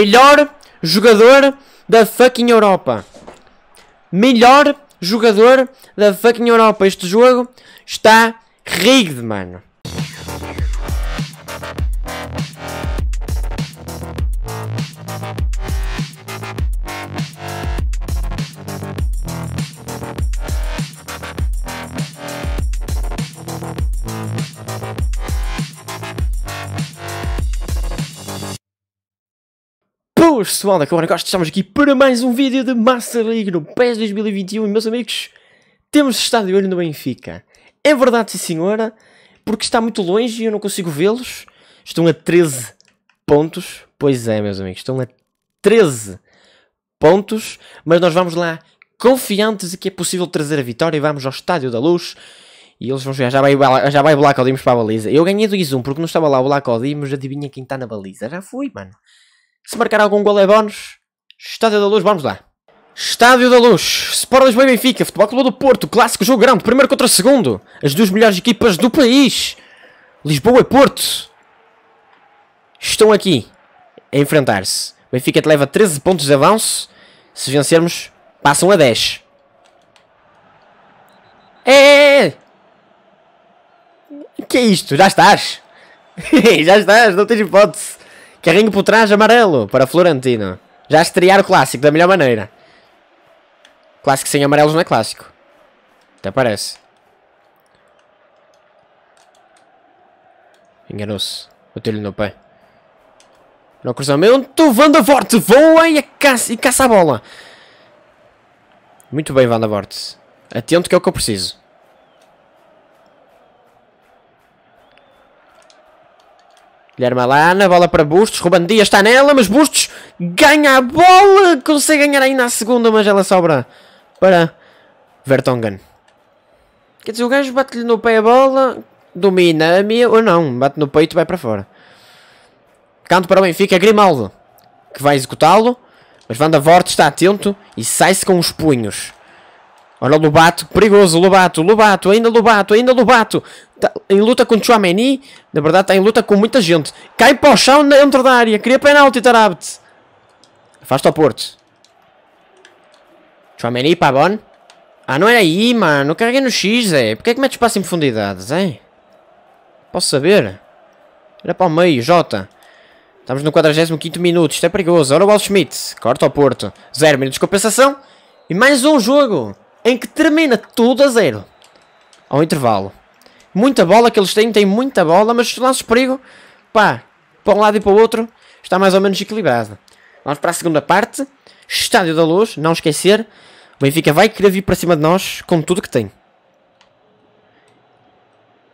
Melhor jogador da fucking Europa. Melhor jogador da fucking Europa. Este jogo está rigged, mano. Olá pessoal, da Câmara Costa, estamos aqui para mais um vídeo de Master League no PES 2021 e meus amigos, temos estado de olho no Benfica. É verdade sim senhora, porque está muito longe e eu não consigo vê-los. Estão a 13 pontos, pois é meus amigos, estão a 13 pontos, mas nós vamos lá confiantes de que é possível trazer a vitória e vamos ao Estádio da Luz. E eles vão jogar, já vai, já vai o Black Odimos para a baliza. Eu ganhei 2-1 porque não estava lá o Black Odimos, adivinha quem está na baliza. Já fui, mano. Se marcar algum gol é bónus. Estádio da Luz, vamos lá. Estádio da Luz, Sport Lisboa e Benfica, Futebol Clube do Porto, clássico jogo grande, primeiro contra segundo. As duas melhores equipas do país, Lisboa e Porto, estão aqui a enfrentar-se. Benfica te leva 13 pontos de avanço. Se vencermos, passam a 10. É, é, é, é! Que é isto? Já estás? já estás, não tens hipótese. Carrinho por trás, amarelo para Florentino. Já estrear o clássico da melhor maneira. Clássico sem amarelos não é clássico. Até parece. Enganou-se. Bateu-lhe no pé. No cruzamento, Vandavort voa e, caça, e caça a bola. Muito bem, Vandavort. Atento que é o que eu preciso. Guilherme Alana, bola para Bustos, Ruban Dias está nela, mas Bustos ganha a bola, consegue ganhar ainda a segunda, mas ela sobra para Vertonghen. Quer dizer, o gajo bate-lhe no pé a bola, domina a minha, ou não, bate no peito e vai para fora. Canto para o Benfica, Grimaldo, que vai executá-lo, mas Van Vorte está atento e sai-se com os punhos. Olha o Lobato, perigoso, Lobato, Lobato, ainda Lobato, ainda Lobato. Tá em luta com Chouameni. Na verdade, está em luta com muita gente. Cai para o chão dentro da área. Cria penalti, Tarabt Afasta o Porto. Chouameni para Bon. Ah, não era aí, mano. carreguei no X, é. Porquê é que metes espaço em profundidades, é? Posso saber? Era para o meio, Jota. Estamos no 45 minuto. Isto é perigoso. Ora o Schmidt. Corta ao Porto. Zero minutos de compensação. E mais um jogo em que termina tudo a zero. Ao intervalo. Muita bola que eles têm, têm muita bola, mas os lances de perigo, pá, para um lado e para o outro, está mais ou menos equilibrado. Vamos para a segunda parte. Estádio da Luz, não esquecer. O Benfica vai querer vir para cima de nós com tudo que tem.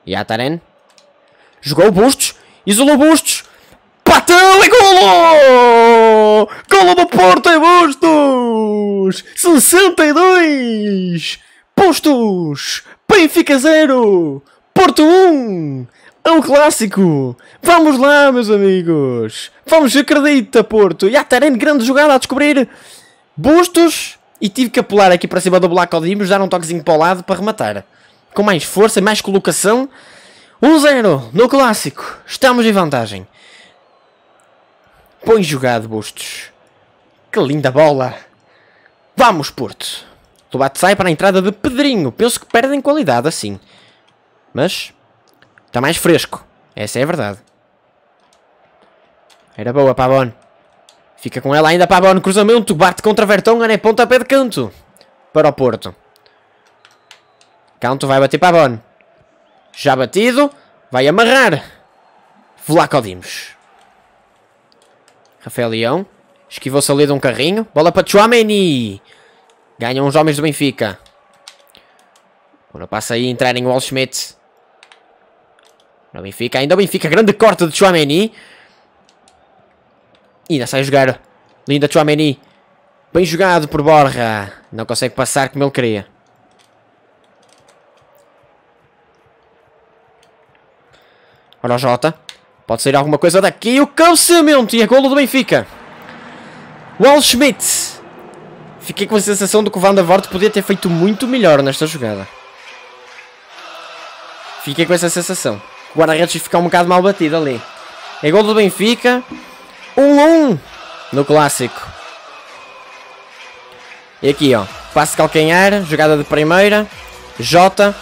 Yataren. Jogou Bustos. Isolou Bustos. Bateu e golo! Golo do Porto e Bustos! 62! Bustos! Benfica 0! Porto 1! É um clássico! Vamos lá, meus amigos! Vamos, acredita, Porto! E a Tarene, grande jogada a descobrir! Bustos! E tive que apelar aqui para cima do Black Odimus, dar um toquezinho para o lado para rematar. Com mais força, mais colocação. 1-0 no clássico! Estamos em vantagem. Põe jogado, Bustos. Que linda bola! Vamos, Porto! O bate sai para a entrada de Pedrinho. Penso que perdem qualidade assim. Mas está mais fresco. Essa é a verdade. Era boa, Pavon. Fica com ela ainda, Pavon. Cruzamento, bate contra Vertonghen, é pé de canto. Para o Porto. Canto vai bater Pavon. Já batido, vai amarrar. Vlaco Dimos. Rafael Leão. Esquivou-se ali de um carrinho. Bola para Chouameni. Ganham os homens do Benfica. Quando passa aí entrarem o Wall Schmidt. Para Benfica, ainda o Benfica, grande corte de Chouameni. E ainda sai a jogar. Linda Chouameni. Bem jogado por Borja. Não consegue passar como ele queria. Ora o Jota. Pode sair alguma coisa daqui. O calçamento e a golo do Benfica. Wall Schmidt. Fiquei com a sensação de que o Van der Voort podia ter feito muito melhor nesta jogada. Fiquei com essa sensação. O guarda-redes fica um bocado mal batido ali. É gol do Benfica. 1-1 um, um, no clássico. E aqui, ó. Passe calcanhar, jogada de primeira. Jota,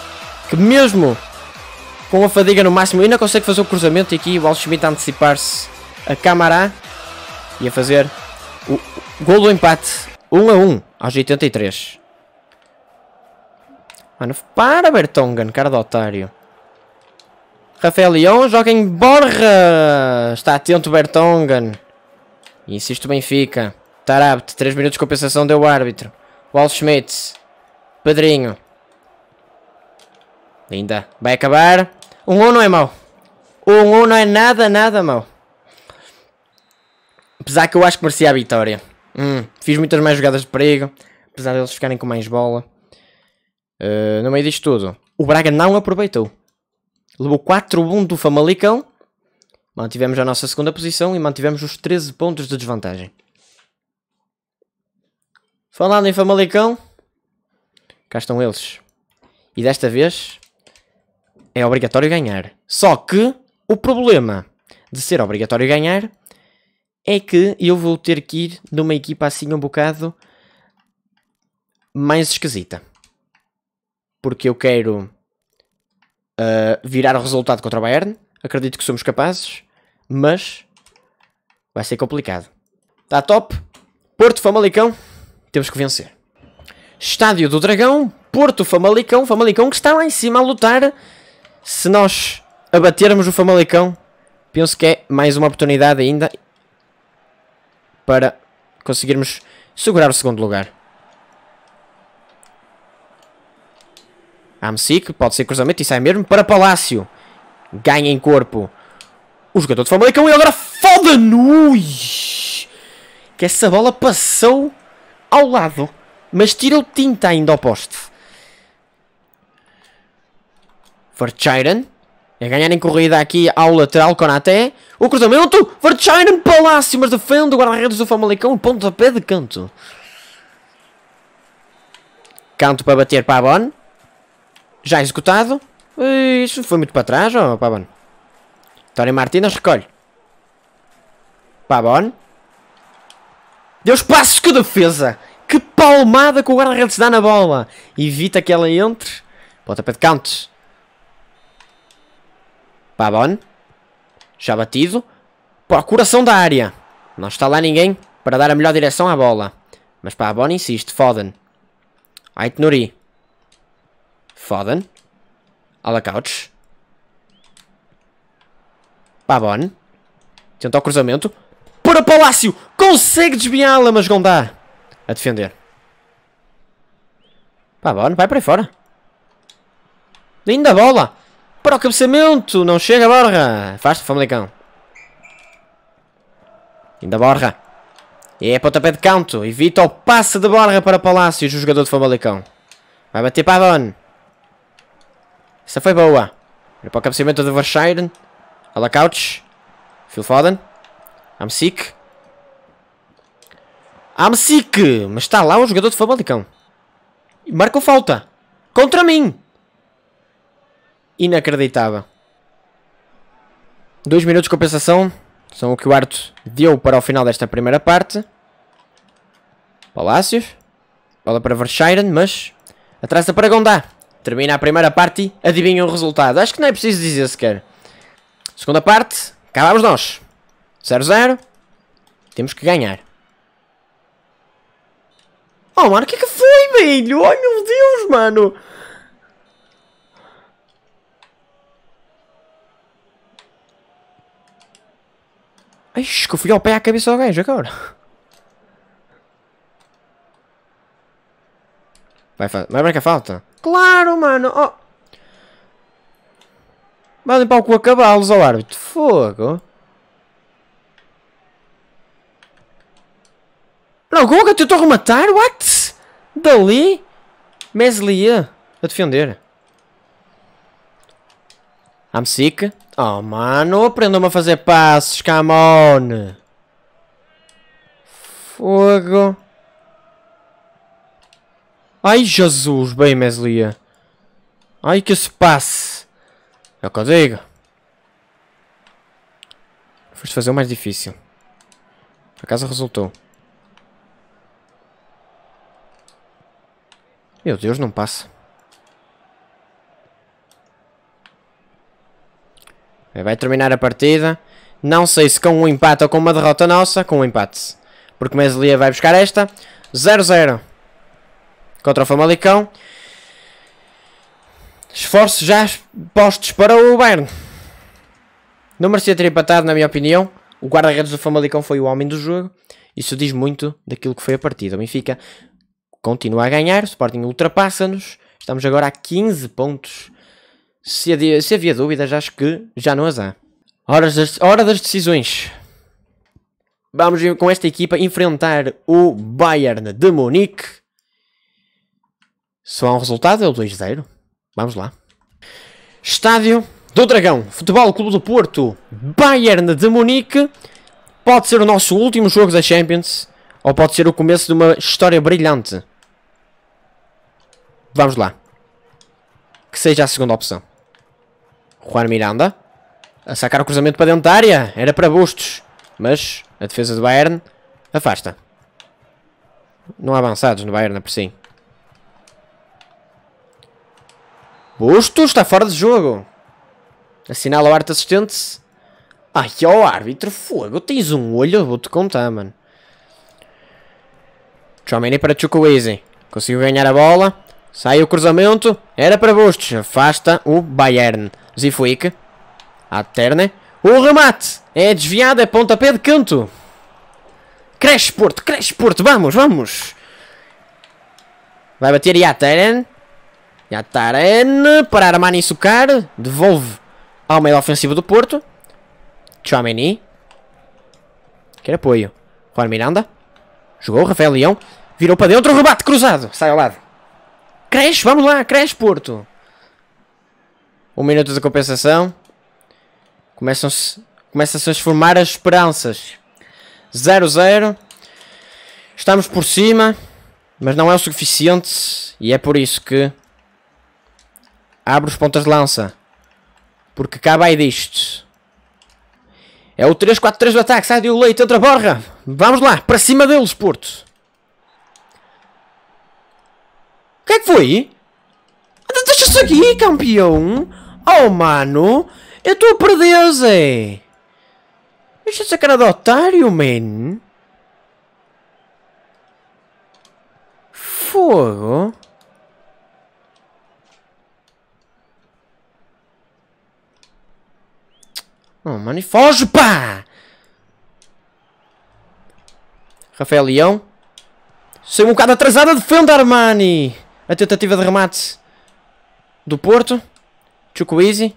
que mesmo com a fadiga no máximo ainda consegue fazer o cruzamento. E aqui o Alchemite a antecipar-se a Camará e a fazer o gol do empate. 1 um a 1 aos 83. Mano, para Bertongan, cara de otário. Rafael Leão joga em borra. Está atento Bertongan. Insisto Benfica. Tarabt, 3 minutos de compensação deu o árbitro. Wall Schmidt. Pedrinho. Linda. Vai acabar. 1-1 um, não é mau. 1-1 um, não é nada, nada mau. Apesar que eu acho que merecia a vitória. Hum, fiz muitas mais jogadas de perigo. Apesar deles de ficarem com mais bola. Uh, no meio disto tudo. O Braga não aproveitou levou 4-1 do Famalicão. Mantivemos a nossa segunda posição e mantivemos os 13 pontos de desvantagem. Falando em Famalicão, cá estão eles. E desta vez é obrigatório ganhar. Só que o problema de ser obrigatório ganhar é que eu vou ter que ir numa equipa assim um bocado mais esquisita. Porque eu quero uh, virar o resultado contra o Bayern. Acredito que somos capazes, mas vai ser complicado. Está top. Porto Famalicão, temos que vencer. Estádio do Dragão, Porto Famalicão, Famalicão que está lá em cima a lutar. Se nós abatermos o Famalicão, penso que é mais uma oportunidade ainda para conseguirmos segurar o segundo lugar. Amsic, pode ser cruzamento e sai é mesmo para Palácio. Ganha em corpo. O jogador de Famalicão e agora foda-no! Que essa bola passou ao lado, mas tirou tinta ainda ao poste. Verchairen. A ganhar em corrida aqui ao lateral, até O cruzamento, Verchairen, Palácio, mas defende o guarda-redes do Famalicão. pé de canto. Canto para bater para a Bonne. Já é executado? Eh, isso foi muito para trás, ó, oh, Pavon. Tony Martínez recolhe. Pavon. Deus passos, que defesa! Que palmada que o guarda-redes dá na bola! Evita que ela entre. pé de count. Pavon. Já batido. Procuração da área. Não está lá ninguém para dar a melhor direção à bola. Mas Pavon insiste. Foden. Ait Nuri. Foden. A la couch. Pabon. Tenta o cruzamento. Para Palácio! Consegue desviá-la, mas Gondá. A defender. Pabon, vai para aí fora. Linda bola. Para o cabeceamento. Não chega a borra. faz Famalicão. Linda borra. E é pontapé de canto. Evita o passe de borra para Palácio o jogador de Famalicão. Vai bater Pavon. Essa foi boa. para o cabeceamento do Verschiren. Ala Couch. Phil Foden. Amsic. Amsic! Mas está lá o jogador de Famalicão. E marcou falta. Contra mim. Inacreditável. Dois minutos de compensação. São o que o Arto deu para o final desta primeira parte. Palácios. Bola para Verscheiden, mas... Atrasa para Gondá. Termina a primeira parte e adivinha o resultado. Acho que não é preciso dizer sequer. Segunda parte, cá vamos nós. 0-0. Temos que ganhar. Oh, mano, o que é que foi, velho? Ai, meu Deus, mano. Ai, que eu fui ao pé à cabeça ao gajo agora. Vai, vai marcar falta? Claro, mano! Oh. Mandem para o cu a cavalos ao árbitro. Fogo! Não, Goga é tentou rematar? What? Dali? Meslia a defender. I'm sick. Oh, mano, aprendam-me a fazer passos, come on. Fogo. Ai Jesus, bem Meslia. Ai que se passe. É o que eu digo. Foste fazer o mais difícil. Por acaso resultou. Meu Deus, não passa. Vai terminar a partida. Não sei se com um empate ou com uma derrota nossa. Com um empate. Porque Meslia vai buscar esta. 0-0 contra o Famalicão. Esforços já postos para o Bayern. Não merecia ter empatado, na minha opinião. O guarda-redes do Famalicão foi o homem do jogo. Isso diz muito daquilo que foi a partida. O Benfica continua a ganhar. O Sporting ultrapassa-nos. Estamos agora a 15 pontos. Se havia, se havia dúvidas, acho que já não as há. hora das, hora das decisões. Vamos com esta equipa enfrentar o Bayern de Munique. Só há um resultado, é o 2-0. Vamos lá. Estádio do Dragão, Futebol Clube do Porto, Bayern de Munique. Pode ser o nosso último jogo da Champions. Ou pode ser o começo de uma história brilhante. Vamos lá. Que seja a segunda opção. Juan Miranda. A sacar o cruzamento para dentro da área. Era para Bustos. Mas a defesa do Bayern afasta. Não há avançados no Bayern, é por si. Bustos está fora de jogo. Assinala o arte assistente. Ai, ó árbitro, fogo, tens um olho, vou-te contar, mano. Chomini para Chukwueze. Conseguiu ganhar a bola. Sai o cruzamento. Era para Bustos. Afasta o Bayern. Zifuik. A Terne. O remate. É desviado. É pontapé de canto. Cresce Porto. Cresce Porto. Vamos, vamos. Vai bater e a Terne. Yatarene para Armani Sucar. Devolve ao meio ofensivo do Porto. Chomeni. Quer apoio. Juan Miranda. Jogou Rafael Leão. Virou para dentro. Rebate cruzado. Sai ao lado. Cresce. Vamos lá. Cresce, Porto. Um minuto de compensação. Começam-se... começam se a se formar as esperanças. 0-0. Estamos por cima. Mas não é o suficiente. E é por isso que Abre os pontas de lança. Porque cá vai disto. É o 3-4-3 do ataque. Sai de leite, leito outra borra. Vamos lá, para cima deles, Porto. O que é que foi? Deixa-se aqui, campeão. Oh, mano. Eu estou a perder, Zé. Deixa essa cara de otário, man. Fogo. Oh, mano, e foge, pá! Rafael Leão. Saiu um bocado atrasada, defende Armani. A tentativa de remate do Porto. Chukwuizi.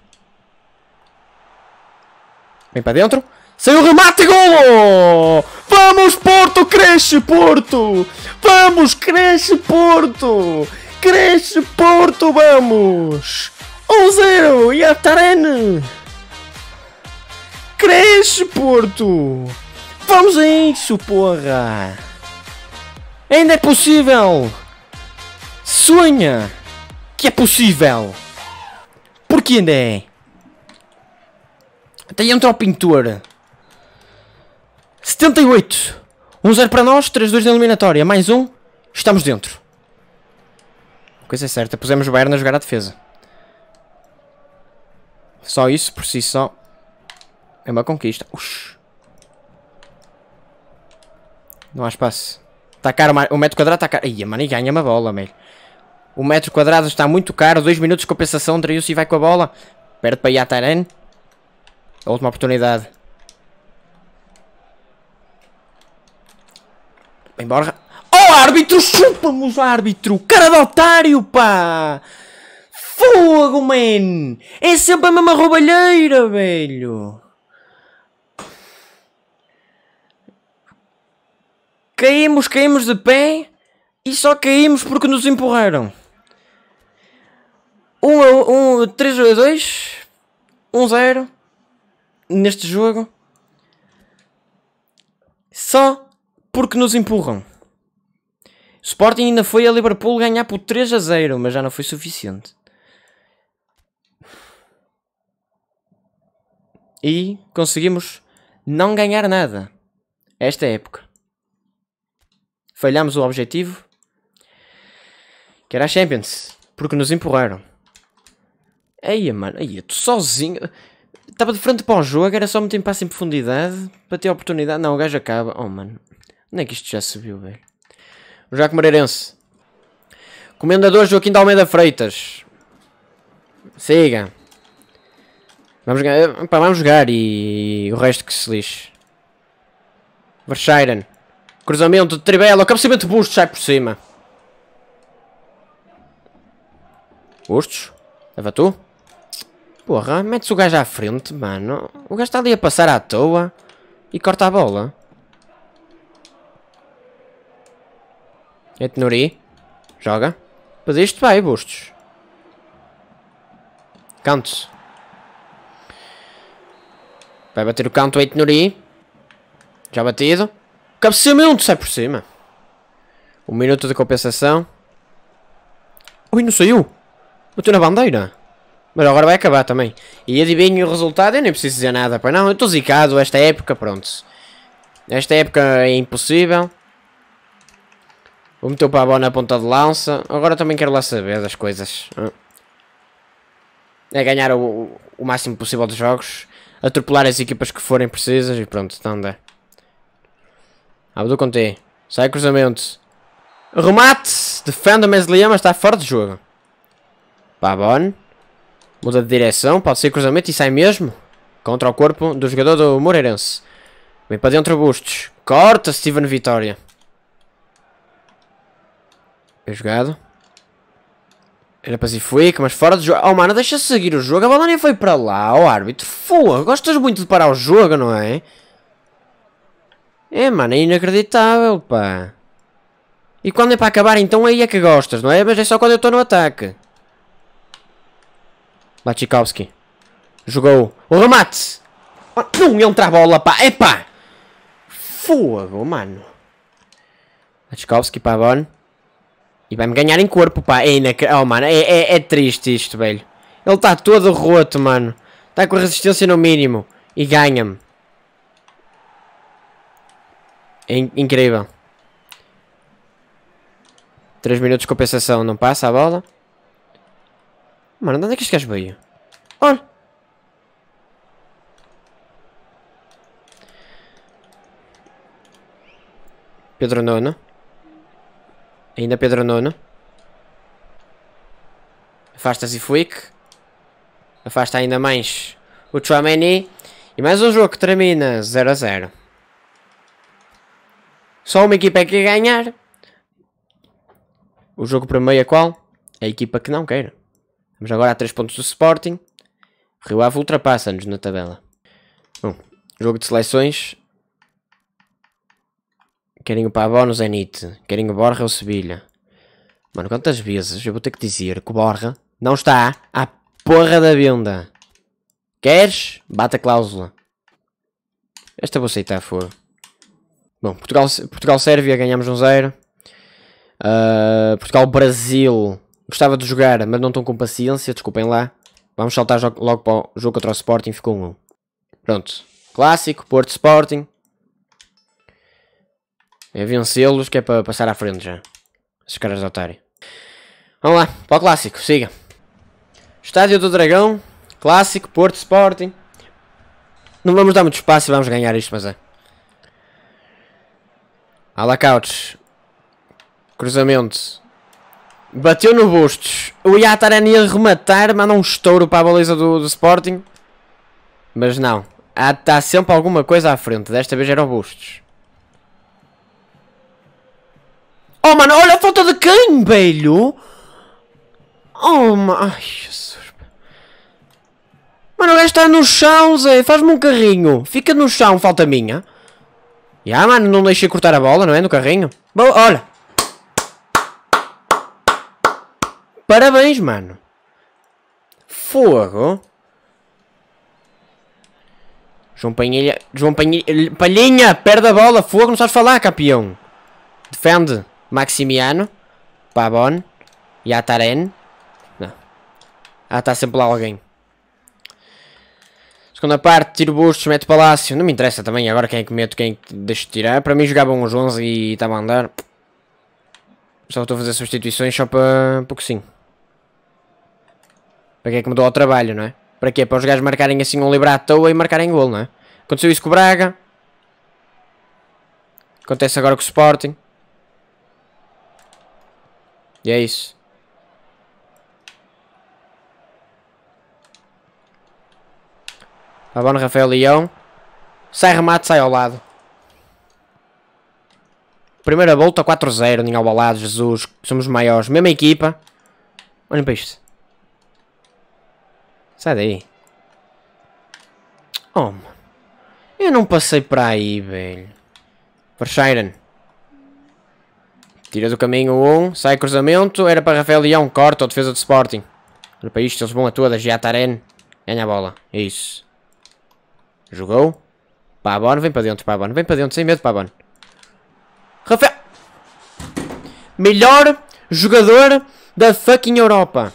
Vem para dentro. Saiu o remate e golo! Vamos, Porto! Cresce, Porto! Vamos, cresce, Porto! Cresce, Porto, vamos! 1-0 e a Tarene! cresce, Porto! Vamos a isso, porra! Ainda é possível! Sonha que é possível! Porque ainda é? Até entra o pintor. 78. 1-0 um para nós, 3-2 na eliminatória. Mais um, estamos dentro. Coisa certa, pusemos o Bayern a jogar a defesa. Só isso, por si só, é uma conquista. Não há espaço. Está caro, o metro quadrado está caro. Ia, mano, e ganha uma bola, velho. O metro quadrado está muito caro. Dois minutos de compensação. e vai com a bola. Perde para Yataren. A última oportunidade. Embora. Oh, árbitro! Chupa-nos, árbitro! Cara de otário, pá! Fogo, man! É sempre a mesma roubalheira, velho! Caímos, caímos de pé e só caímos porque nos empurraram. 1 a 1, 3 a 2, 1 a 0 neste jogo. Só porque nos empurram. Sporting ainda foi a Liverpool ganhar por 3 a 0, mas já não foi suficiente. E conseguimos não ganhar nada esta época. Falhámos o objetivo, que era a Champions, porque nos empurraram. aí mano, aí tu sozinho. Estava de frente para o jogo, era só meter em passo em profundidade para ter a oportunidade. Não, o gajo acaba. Oh, mano, onde é que isto já subiu, velho? O Jaco Moreirense. Comendador Joaquim de Almeida Freitas. Siga. Vamos Pá, vamos jogar e o resto que se lixe. Verscheiden. Cruzamento de trivela, cabeceamento de bustos, sai por cima. Bustos? Leva tu? Porra, metes o gajo à frente, mano. O gajo está ali a passar à toa e corta a bola. Etnuri, Tenori. Joga. Pediste vai Bustos. Canto. Vai bater o canto Etnuri. Já batido. Cabeceamento, sai por cima. Um minuto de compensação. Ui, não saiu. Bateu na bandeira. Mas agora vai acabar também. E adivinho o resultado, eu nem preciso dizer nada, pois não. Eu estou zicado esta época, pronto. Esta época é impossível. Vou meter o Pavão na ponta de lança. Agora também quero lá saber das coisas. É ganhar o, o máximo possível dos jogos. Atropelar as equipas que forem precisas e pronto, então dá. Abdul ah, Conté. Sai cruzamento. Remate! Defende o Meslian, mas está fora de jogo. Babon. Muda de direção. Pode ser cruzamento e sai mesmo. Contra o corpo do jogador do Moreirense. Vem para dentro Bustos. Corta Steven Vitória. Bem jogado. Era para Zifuic, mas fora de jogo. Oh, mano, deixa -se seguir o jogo. A bola nem foi para lá, o árbitro. fua gostas muito de parar o jogo, não é? É, mano, é inacreditável, pá. E quando é para acabar, então aí é que gostas, não é? Mas é só quando eu estou no ataque. Lachikowski. Jogou. O remate! Ah, não entra é a bola, pá! Epá! Fogo, mano. Lachikowski, pá, Bon. E vai-me ganhar em corpo, pá. É inacreditável. Oh, mano, é, é, é triste isto, velho. Ele está todo roto, mano. Está com resistência no mínimo. E ganha-me. É in incrível. 3 minutos de compensação, não passa a bola. Mano, onde é que este gajo veio? Olha! Pedro Nono. Ainda Pedro Nono. Afasta-se Fuic. Afasta ainda mais o Chouameni. E mais um jogo que termina 0 a 0. Só uma equipa é que quer ganhar. O jogo para meia é qual? É a equipa que não queira. Vamos agora a 3 pontos do Sporting. Rio Ave ultrapassa-nos na tabela. Bom, jogo de seleções. Querem o pavão no Zenit. Querem o Borja ou Sevilha. Mano, quantas vezes eu vou ter que dizer que o Borja não está à porra da venda. Queres? Bata a cláusula. Esta vou aceitar, fora. Bom, Portugal, Portugal-Sérvia ganhamos 0 Um uh, ah, Portugal-Brasil gostava de jogar, mas não estão com paciência, desculpem lá. Vamos saltar logo para o jogo contra o Sporting, ficou Um. Pronto, clássico, Porto Sporting. É vencê-los que é para passar à frente já. Esses caras de otário. Vamos lá, para o clássico, siga. Estádio do Dragão, clássico, Porto Sporting. Não vamos dar muito espaço e vamos ganhar isto, mas é. Alacauts. Cruzamento. Bateu no Bustos. O Yatarani ia rematar, manda um estouro para a baliza do, do Sporting. Mas não. Há, está sempre alguma coisa à frente. Desta vez era o Bustos. Oh, mano, olha a falta de quem, velho? Oh, mano. Ai, Jesus. Mano, o gajo está no chão, Zé. Faz-me um carrinho. Fica no chão, falta minha. Ya, yeah, mano, não deixei cortar a bola, não é? No carrinho. Boa, olha. Parabéns, mano. Fogo. João Panhilha... João Panhilha... Palhinha, perde a bola. Fogo, não sabes falar, campeão. Defende Maximiano. Pabon. Yataren. Não. Ah, está sempre lá alguém. Segunda parte, tiro bustos, mete palácio. Não me interessa também agora quem é que meto, quem é que deixo de tirar. Para mim jogavam os 11 e estava tá a andar. Só estou a fazer substituições só para pouco sim. Para que é que me dou ao trabalho, não é? Para quê? Para os gajos marcarem assim um livre à toa e marcarem gol, não é? Aconteceu isso com o Braga. Acontece agora com o Sporting. E é isso. A bom Rafael Leão. Sai remate, sai ao lado. Primeira volta 4-0, ninguém ao lado, Jesus. Somos maiores. Mesma equipa. Olhem para isto. Sai daí. Oh, mano. Eu não passei para aí, velho. Verscheiren. Tira do caminho um, sai cruzamento, era para Rafael Leão, corta a defesa do Sporting. Olha para isto, eles vão a toda já Taren. Ganha a bola, isso. Jogou. Pabon, vem para dentro, Pabon. Vem para dentro, sem medo, Pabon. Rafael. Melhor jogador da fucking Europa.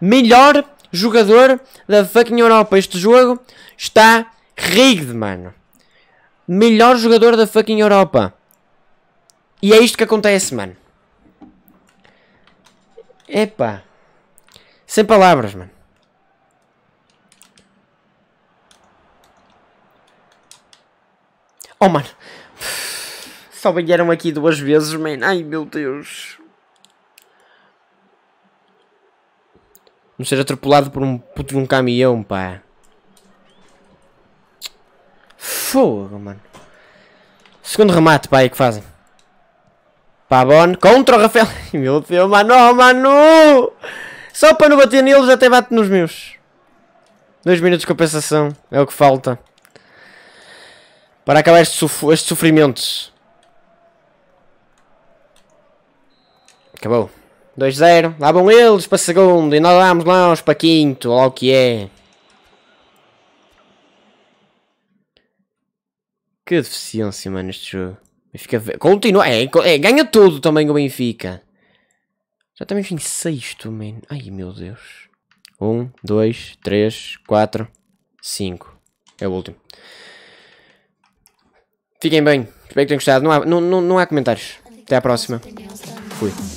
Melhor jogador da fucking Europa. Este jogo está rigged, mano. Melhor jogador da fucking Europa. E é isto que acontece, mano. Epa. Sem palavras, mano. Oh, mano. Só banharam aqui duas vezes, man. Ai, meu Deus. Não ser atropelado por um puto de um caminhão, pá. Fogo, mano. Segundo remate, pá, aí que fazem. Pá Pavon contra o Rafael. Meu Deus, mano, oh, mano. Só para não bater neles, até bate nos meus. Dois minutos de compensação. É o que falta. Para acabar este, suf sofrimento. Acabou. 2-0. Lá vão eles para segundo. E nós vamos lá uns para quinto. Olha o que é. Que deficiência, mano, este jogo. Benfica continua. É, é, ganha tudo também o Benfica. Já estamos em sexto, mano. Ai, meu Deus. Um, dois, três, quatro, cinco. É o último. Fiquem bem. Espero que tenham gostado. Não há, não, não, não há comentários. Até à próxima. Fui.